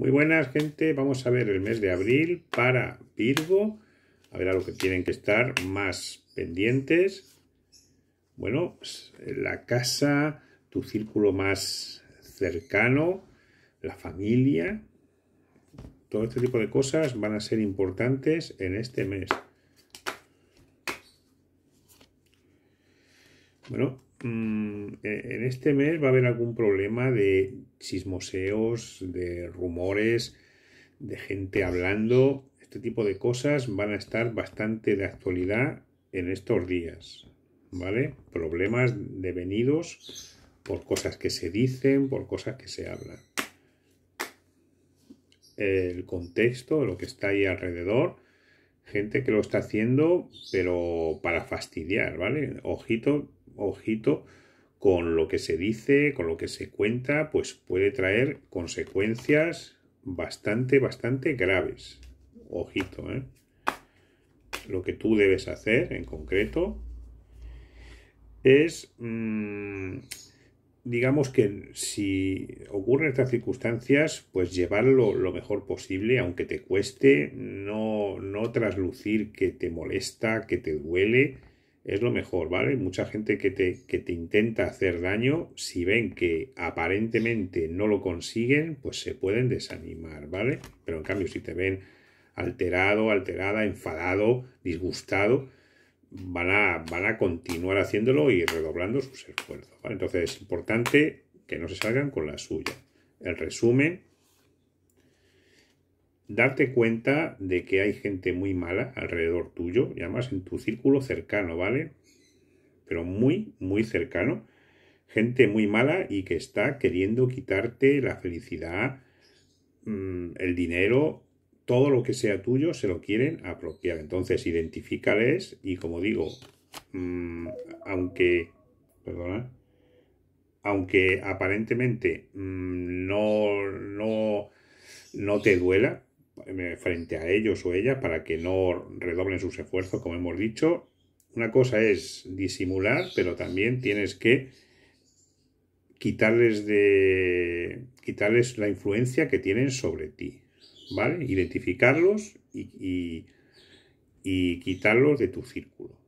Muy buenas, gente. Vamos a ver el mes de abril para Virgo. A ver a lo que tienen que estar más pendientes. Bueno, la casa, tu círculo más cercano, la familia. Todo este tipo de cosas van a ser importantes en este mes. Bueno, mm, e, en este mes va a haber algún problema de chismoseos, de rumores, de gente hablando. Este tipo de cosas van a estar bastante de actualidad en estos días. ¿Vale? Problemas devenidos por cosas que se dicen, por cosas que se hablan. El contexto, lo que está ahí alrededor, gente que lo está haciendo, pero para fastidiar, ¿vale? Ojito, ojito con lo que se dice, con lo que se cuenta, pues puede traer consecuencias bastante, bastante graves. Ojito, ¿eh? Lo que tú debes hacer en concreto es, mm, digamos que si ocurren estas circunstancias, pues llevarlo lo mejor posible, aunque te cueste, no, no traslucir que te molesta, que te duele, es lo mejor, ¿vale? Mucha gente que te, intenta hacer daño, si ven que aparentemente no lo consiguen, pues se pueden desanimar, ¿vale? Pero en cambio, si te ven alterado, alterada, enfadado, disgustado, van a, van a continuar haciéndolo y redoblando sus esfuerzos, ¿vale? Entonces es importante que no se salgan con la suya. El resumen darte cuenta de que hay gente muy mala alrededor tuyo y además en tu círculo cercano, ¿vale? Pero muy, muy cercano. Gente muy mala y que está queriendo quitarte la felicidad, mm, el dinero, todo lo que sea tuyo se lo quieren apropiar. Entonces, identifícales y como digo, mm, aunque, perdona, aunque aparentemente mm, no, no te duela, frente a ellos o ellas para que no redoblen sus esfuerzos, como hemos dicho. Una cosa es disimular, pero también tienes que quitarles de quitarles la influencia que tienen sobre ti, ¿vale? Identificarlos y, y quitarlos de tu círculo.